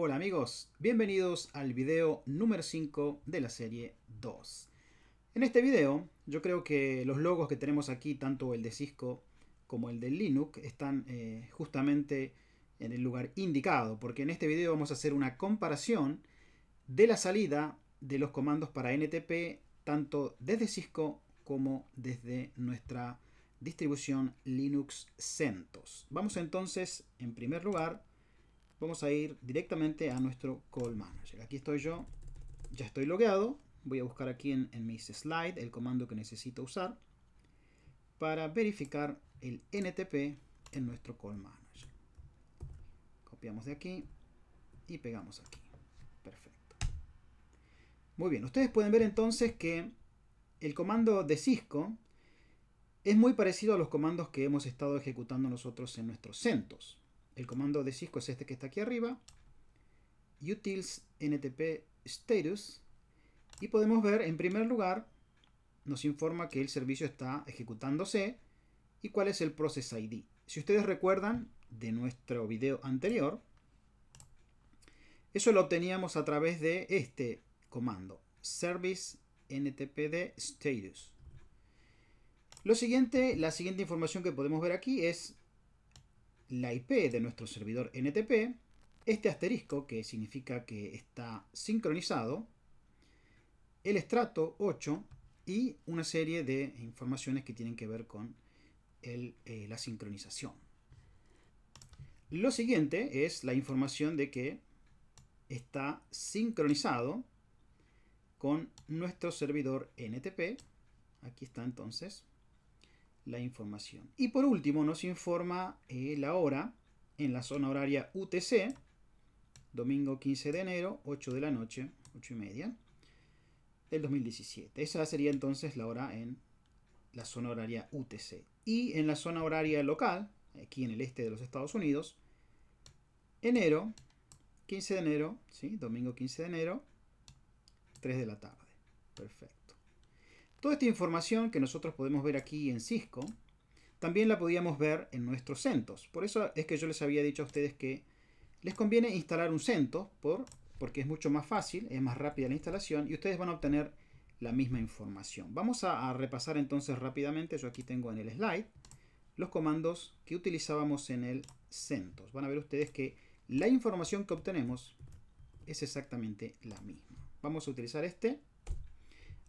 Hola amigos, bienvenidos al video número 5 de la serie 2. En este video yo creo que los logos que tenemos aquí, tanto el de Cisco como el de Linux, están eh, justamente en el lugar indicado, porque en este video vamos a hacer una comparación de la salida de los comandos para NTP, tanto desde Cisco como desde nuestra distribución Linux CentOS. Vamos entonces, en primer lugar, vamos a ir directamente a nuestro call manager. Aquí estoy yo, ya estoy logueado. Voy a buscar aquí en, mis slides el comando que necesito usar para verificar el NTP en nuestro call manager. Copiamos de aquí y pegamos aquí. Perfecto. Muy bien, ustedes pueden ver entonces que el comando de Cisco es muy parecido a los comandos que hemos estado ejecutando nosotros en nuestros centros el comando de Cisco es este que está aquí arriba, utils ntp status, y podemos ver en primer lugar nos informa que el servicio está ejecutándose y cuál es el process ID. Si ustedes recuerdan de nuestro video anterior, eso lo obteníamos a través de este comando, service ntpd status. Lo siguiente, la siguiente información que podemos ver aquí es la IP de nuestro servidor NTP, este asterisco, que significa que está sincronizado, el estrato 8 y una serie de informaciones que tienen que ver con eh, la sincronización. Lo siguiente es la información de que está sincronizado con nuestro servidor NTP. Aquí está entonces la información. Y por último nos informa eh, la hora en la zona horaria UTC, domingo 15 de enero, 8 de la noche, 8 y media del 2017. Esa sería entonces la hora en la zona horaria UTC. Y en la zona horaria local, aquí en el este de los Estados Unidos, enero, 15 de enero, domingo 15 de enero, 3 de la tarde. Perfecto. Toda esta información que nosotros podemos ver aquí en Cisco, también la podíamos ver en nuestros CentOS. Por eso es que yo les había dicho a ustedes que les conviene instalar un CentOS por, porque es mucho más fácil, es más rápida la instalación y ustedes van a obtener la misma información. Vamos a, a repasar entonces rápidamente, yo aquí tengo en el slide, los comandos que utilizábamos en el CentOS. Van a ver ustedes que la información que obtenemos es exactamente la misma. Vamos a utilizar este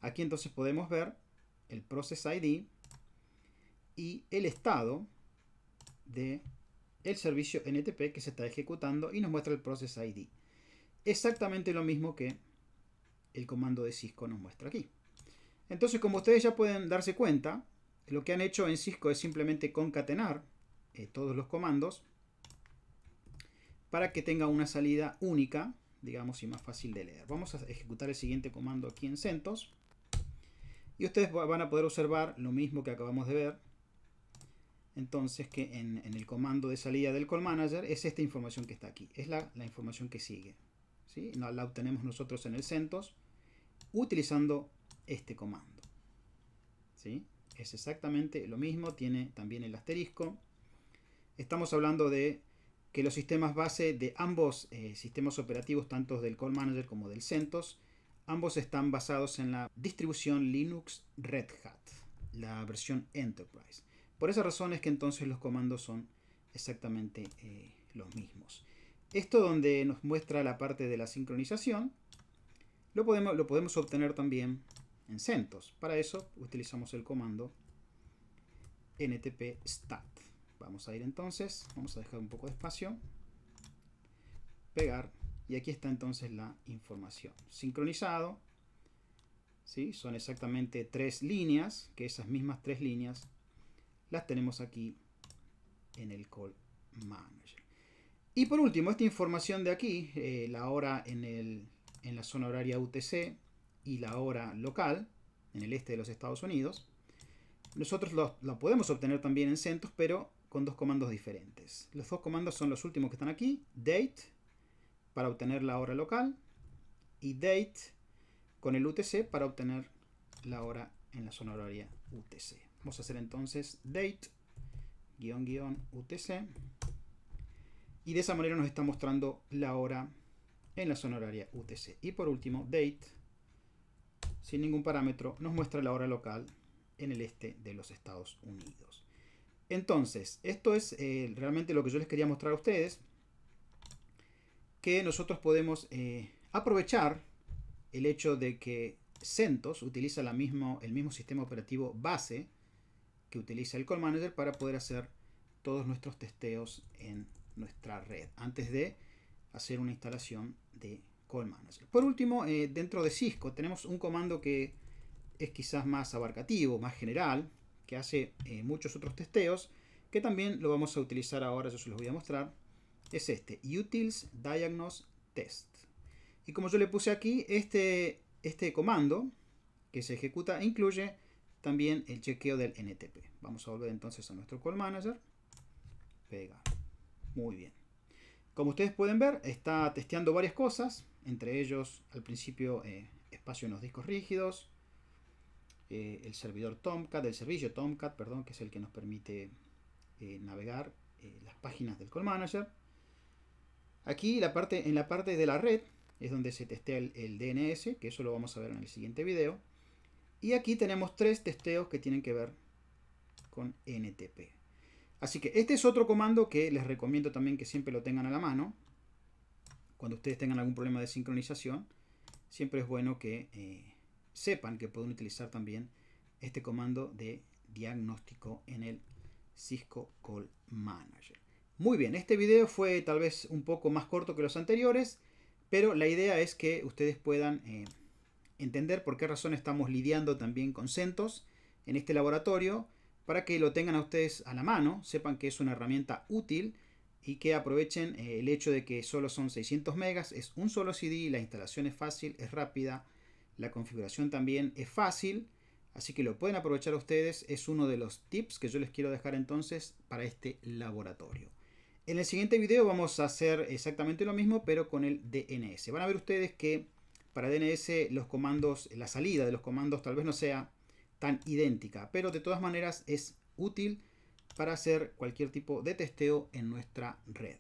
Aquí entonces podemos ver el process ID y el estado de el servicio NTP que se está ejecutando y nos muestra el process ID. Exactamente lo mismo que el comando de Cisco nos muestra aquí. Entonces, como ustedes ya pueden darse cuenta, lo que han hecho en Cisco es simplemente concatenar eh, todos los comandos para que tenga una salida única, digamos, y más fácil de leer. Vamos a ejecutar el siguiente comando aquí en CentOS. Y ustedes van a poder observar lo mismo que acabamos de ver. Entonces que en, el comando de salida del call manager es esta información que está aquí. Es la, información que sigue. ¿sí? La, la obtenemos nosotros en el CentOS utilizando este comando. ¿sí? Es exactamente lo mismo. Tiene también el asterisco. Estamos hablando de que los sistemas base de ambos eh, sistemas operativos, tanto del Call Manager como del CentOS, Ambos están basados en la distribución Linux Red Hat, la versión Enterprise. Por esa razón es que entonces los comandos son exactamente eh, los mismos. Esto donde nos muestra la parte de la sincronización, lo podemos, lo podemos obtener también en CentOS. Para eso utilizamos el comando ntpstat. Vamos a ir entonces, vamos a dejar un poco de espacio, pegar y aquí está entonces la información. Sincronizado. ¿sí? Son exactamente tres líneas, que esas mismas tres líneas las tenemos aquí en el Call Manager. Y por último, esta información de aquí, eh, la hora en, la zona horaria UTC y la hora local, en el este de los Estados Unidos, nosotros la podemos obtener también en CentOS, pero con dos comandos diferentes. Los dos comandos son los últimos que están aquí, date para obtener la hora local y date con el UTC para obtener la hora en la zona horaria UTC. Vamos a hacer entonces date guión guión UTC y de esa manera nos está mostrando la hora en la zona horaria UTC. Y por último date sin ningún parámetro nos muestra la hora local en el este de los Estados Unidos. Entonces, esto es eh, realmente lo que yo les quería mostrar a ustedes que nosotros podemos eh, aprovechar el hecho de que CentOS utiliza el mismo sistema operativo base que utiliza el call manager para poder hacer todos nuestros testeos en nuestra red antes de hacer una instalación de call manager. Por último, eh, dentro de Cisco tenemos un comando que es quizás más abarcativo, más general, que hace eh, muchos otros testeos, que también lo vamos a utilizar ahora, yo se los voy a mostrar es este, Utils Diagnose Test. Y como yo le puse aquí, este, este comando que se ejecuta incluye también el chequeo del NTP. Vamos a volver entonces a nuestro call manager. Pega. Muy bien. Como ustedes pueden ver, está testeando varias cosas, entre ellos al principio eh, espacio en los discos rígidos, eh, el servidor Tomcat, el servicio Tomcat, perdón, que es el que nos permite eh, navegar las páginas del call manager, Aquí en la parte de la red es donde se testea el, DNS, que eso lo vamos a ver en el siguiente video. Y aquí tenemos tres testeos que tienen que ver con NTP. Así que este es otro comando que les recomiendo también que siempre lo tengan a la mano. Cuando ustedes tengan algún problema de sincronización, siempre es bueno que eh, sepan que pueden utilizar también este comando de diagnóstico en el Cisco Call Manager. Muy bien, este video fue tal vez un poco más corto que los anteriores, pero la idea es que ustedes puedan eh, entender por qué razón estamos lidiando también con CentOS en este laboratorio, para que lo tengan a ustedes a la mano, sepan que es una herramienta útil y que aprovechen eh, el hecho de que solo son 600 megas, es un solo CD, la instalación es fácil, es rápida, la configuración también es fácil, así que lo pueden aprovechar ustedes, es uno de los tips que yo les quiero dejar entonces para este laboratorio. En el siguiente video vamos a hacer exactamente lo mismo, pero con el DNS. Van a ver ustedes que para DNS los comandos, la salida de los comandos tal vez no sea tan idéntica, pero de todas maneras es útil para hacer cualquier tipo de testeo en nuestra red.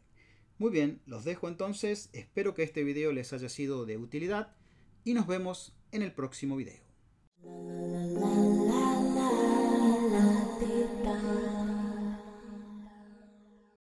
Muy bien, los dejo entonces, espero que este video les haya sido de utilidad y nos vemos en el próximo video.